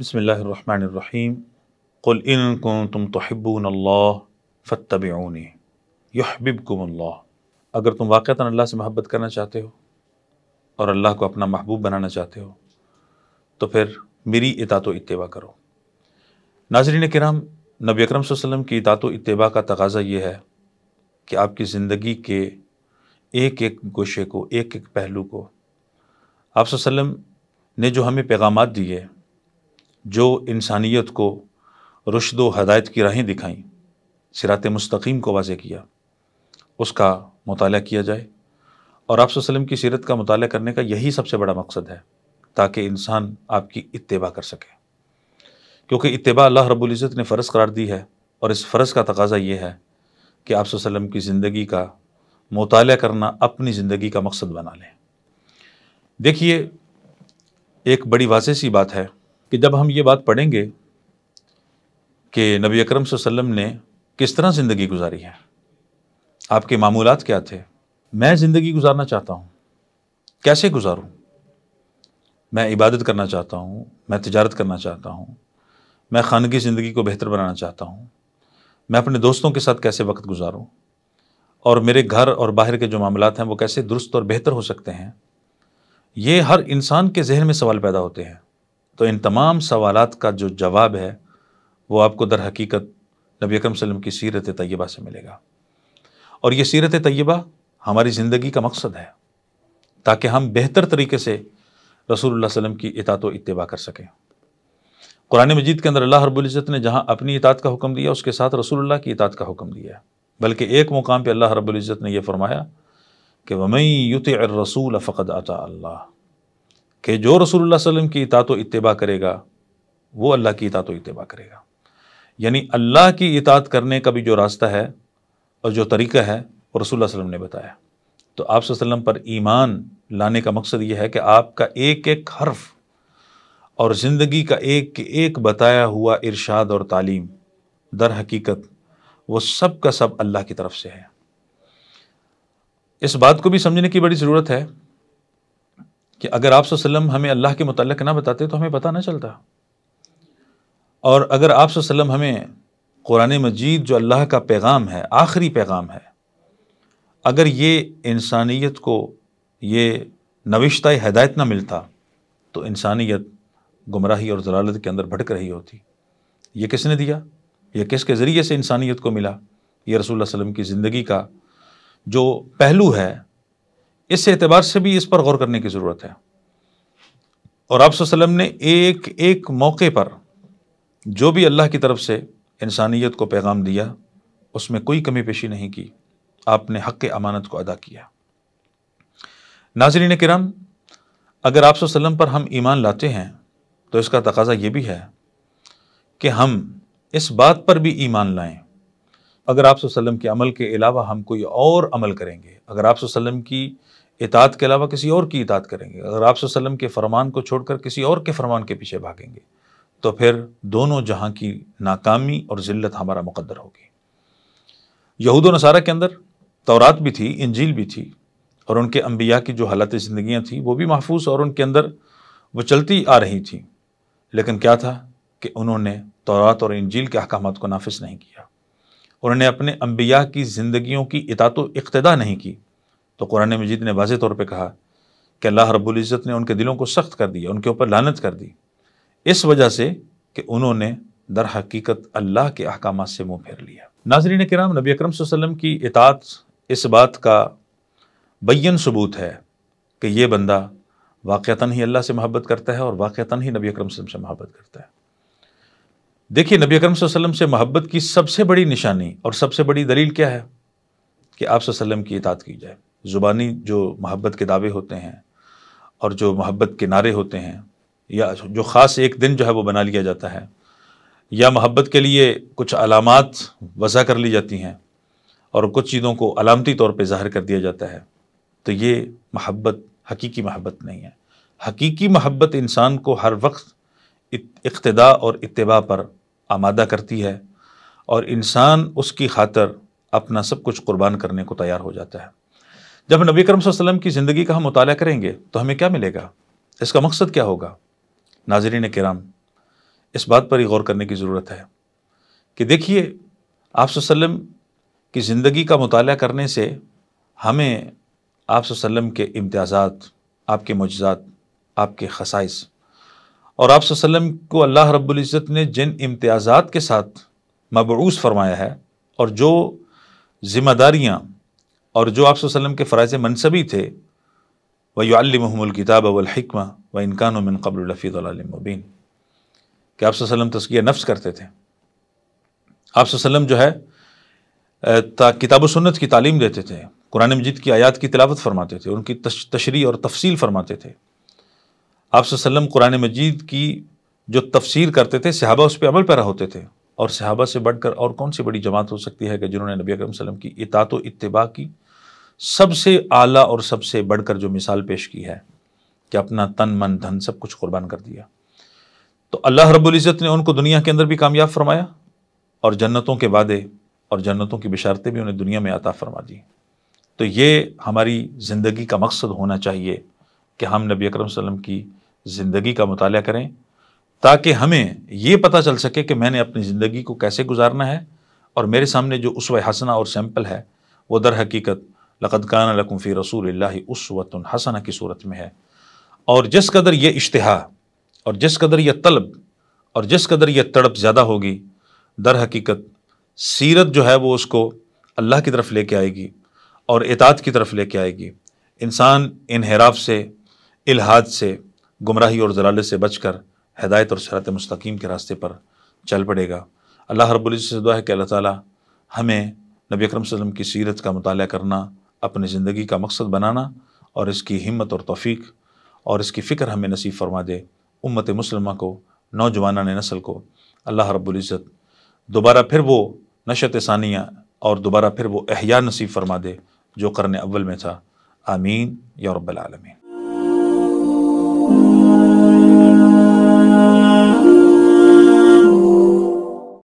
बसमीम कुल इन तुम तोहबून अल्लाह फ़तबूनी यहबिबकुमल्ला अगर तुम वाक़ता अल्लाह से मोहब्बत करना चाहते हो और अल्लाह को अपना महबूब बनाना चाहते हो तो फिर मेरी इतात इतवा करो नाजरीन कराम नबी अकरम वसम की इतात इतवा का तकाजा यह है कि आपकी ज़िंदगी के एक एक गोशे को एक एक पहलू को आप वसम ने जो हमें पैगाम दिए जो इंसानियत को रुशद व हदायत की राहें दिखाई सिरात मुस्तकीम को वाज़ किया उसका मताल किया जाए और आप की सीरत का मताल करने का यही सबसे बड़ा मकसद है ताकि इंसान आपकी इतबा कर सके क्योंकि इतबा अल्लाह रब्ज़त ने फ़र्ज़ करार दी है और इस फ़र्ज़ का तकाजा ये है कि आप की ज़िंदगी का मताल करना अपनी ज़िंदगी का मकसद बना लें देखिए एक बड़ी वाज सी बात है कि जब हम ये बात पढ़ेंगे कि नबी अकरम वसल्लम ने किस तरह ज़िंदगी गुजारी है आपके मामूल क्या थे मैं ज़िंदगी गुजारना चाहता हूँ कैसे गुजारूँ मैं इबादत करना चाहता हूँ मैं तजारत करना चाहता हूँ मैं खानगी ज़िंदगी को बेहतर बनाना चाहता हूँ मैं अपने दोस्तों के साथ कैसे वक्त गुजारूँ और मेरे घर और बाहर के जो मामला हैं वो कैसे दुरुस्त और बेहतर हो सकते हैं ये हर इंसान के जहन में सवाल पैदा होते हैं तो इन तमाम सवाल का जो जवाब है वो आपको दर हकीकत नबी अकरम सलम की सीरत तयबा से मिलेगा और ये सीरत तय्यबा हमारी ज़िंदगी का मकसद है ताकि हम बेहतर तरीके से रसूल वसलम की इतात इतबा कर सकें कुरान मजीद के अंदर अल्लाह रबुल्ज़त ने जहाँ अपनी इतात का हुक्म दिया उसके साथ रसूलुल्लाह की इतात का हुक्म दिया बल्कि एक मुकाम पर अल्लाह रबुल्ज़त ने यह फरमाया कि वमई युत रसूल फ़क़द अता अल्लाह कि जो रसूलुल्लाह सल्लम की इतात इतबा करेगा वो अल्लाह की इतात व इतबा करेगा यानी अल्लाह की इतात करने का भी जो रास्ता है और जो तरीका है वो रसूल वसल्लम ने बताया तो आप वसल्लम पर ईमान लाने का मकसद ये है कि आपका एक एक हर्फ और ज़िंदगी का एक एक बताया हुआ इरशाद और तालीम दर हकीकत वो सब का सब अल्लाह की तरफ से है इस बात को भी समझने की बड़ी ज़रूरत है कि अगर आप वसल्लम हमें अल्लाह के मतलब ना बताते तो हमें पता ना चलता और अगर आप वसल्लम हमें कुरान मजीद जो अल्लाह का पैगाम है आखिरी पैगाम है अगर ये इंसानियत को ये नविशत हदायत ना मिलता तो इंसानियत गुमराही और जलालत के अंदर भटक रही होती ये किसने दिया यह किसके ज़रिए से इंसानियत को मिला ये रसूल वसम की ज़िंदगी का जो पहलू है इस एतबार से भी इस पर गौर करने की ज़रूरत है और आप ने एक एक मौके पर जो भी अल्लाह की तरफ से इंसानियत को पैगाम दिया उसमें कोई कमी पेशी नहीं की आपने हक अमानत को अदा किया नाजरीन कराम अगर आप पर हम ईमान लाते हैं तो इसका तकाजा ये भी है कि हम इस बात पर भी ईमान लाएं अगर आप सल्लम के अमल के अलावा हम कोई और अमल करेंगे अगर आप सल्लम की इतात के अलावा किसी और की इतात करेंगे अगर आप सल्लम के फरमान को छोड़कर किसी और के फरमान के पीछे भागेंगे तो फिर दोनों जहाँ की नाकामी और ज़िल्त हमारा मुकदर होगी यहूद नसारा के अंदर तौरात भी थी इंजील भी थी और उनके अम्बिया की जो हालत ज़िंदियाँ थी वो भी महफूज और उनके अंदर वो चलती आ रही थी लेकिन क्या था कि उन्होंने तौरात और इंजील के अहकाम को नाफिज नहीं किया उन्होंने अपने अम्बिया की ज़िंदगियों की इतात इकतदा नहीं की तो कुरान मजीद ने वाज तौर पर कहा कि अल्लाह रबुल्ज़त ने उनके दिलों को सख्त कर दिया उनके ऊपर लानत कर दी इस वजह से कि उन्होंने दर हकीकत अल्लाह के अहकाम से मुँह फेर लिया नाजरीन कराम नबी अक्रम वसम की इतात इस बात का बैन सबूत है कि ये बंदा वाक़ता ही अल्लाह से मोहब्बत करता है और वाक़ता ही नबी अक्रम से मोहब्बत करता है देखिए नबी अकरम वसल्लम से मोहब्बत की सबसे बड़ी निशानी और सबसे बड़ी दलील क्या है कि आप वसल्लम की इतात की जाए ज़ुबानी जो मोहब्बत के दावे होते हैं और जो मोहब्बत के नारे होते हैं या जो ख़ास एक दिन जो है वो बना लिया जाता है या मोहब्बत के लिए कुछ अलामत वज़ा कर ली जाती हैं और कुछ चीज़ों को अलामती तौर पर ज़ाहिर कर दिया जाता है तो ये महब्बत हकीकी मोहब्बत नहीं है हकीकी महब्बत इंसान को हर वक्त इकतदा और इतबा पर आमादा करती है और इंसान उसकी खातर अपना सब कुछ कुर्बान करने को तैयार हो जाता है जब नबी करम वसल्लम की ज़िंदगी का हम मुताल करेंगे तो हमें क्या मिलेगा इसका मकसद क्या होगा नाजरीन कराम इस बात पर ही गौर करने की ज़रूरत है कि देखिए आप की ज़िंदगी का मुताल करने से हमें आप के इम्तियाज़ आपके मुजज़ात आपके खसाइश और आप को अल्लाह रब्ज़त ने जिन इम्तियाज़ात के साथ मबूस फरमाया है और जो ज़िम्मेदारियाँ और जो आप के फ़राज़ मनसबी थे वयुमल किताब वलहिकमा व इनकान मिन कबलफ़ीमबीन कि आप तस्किया नफ्स करते थे आप जो है किताब सुन्नत की तालीम देते थे कुरान मजिद की आयात की तिलावत फरमाते थे उनकी तशरी और तफसील फरमाते थे आप कुरान मजीद की जो तफसीर करते थे सहाबा उस पर अमल पैरा होते थे और सहाबा से बढ़कर और कौन सी बड़ी जमात हो सकती है कि जिन्होंने नबी अकरम सल्लम की इतात इतबा की सबसे आला और सबसे बढ़कर जो मिसाल पेश की है कि अपना तन मन धन सब कुछ कुर्बान कर दिया तो अल्लाह रब्ज़त ने उनको दुनिया के अंदर भी कामयाब फरमाया और जन्नतों के वादे और जन्नतों की बिशारतें भी उन्हें दुनिया में आता फरमा दी तो ये हमारी ज़िंदगी का मकसद होना चाहिए कि हम नबी अकरम की ज़िंदगी का मताल करें ताकि हमें ये पता चल सके कि मैंने अपनी ज़िंदगी को कैसे गुजारना है और मेरे सामने जो उस हसना और सैम्पल है वह दर हकीकत लकदकान लकुफ़ी रसूल उसवत हसन की सूरत में है और जिस कदर ये इश्तहा और जिस कदर यह तलब और जिस कदर यह तड़प ज़्यादा होगी दर हकीकत सीरत जो है वो उसको अल्लाह की तरफ लेके आएगी और इतात की तरफ लेके आएगी इंसान इनहराफ से इलाहाद से गुमराही और जलाले से बचकर हदायत और शरात मस्तकीम के रास्ते पर चल पड़ेगा अल्लाह रब्बुल से दुआ है कि अल्लाह ताला हमें नबी अकरम वसल्लम की सीरत का मताल करना अपनी ज़िंदगी का मकसद बनाना और इसकी हिम्मत और तोफ़ी और इसकी फ़िक्र हमें नसीब फरमा दे उम्मत मुसलमा को नौजवाना नस्ल को अल्लाह रब्ज़त दोबारा फिर वो नशत सानिया और दोबारा फिर वो अहिया नसीब फरमा दे जो करने अव्वल में था आमीन या रब्बल आलमीन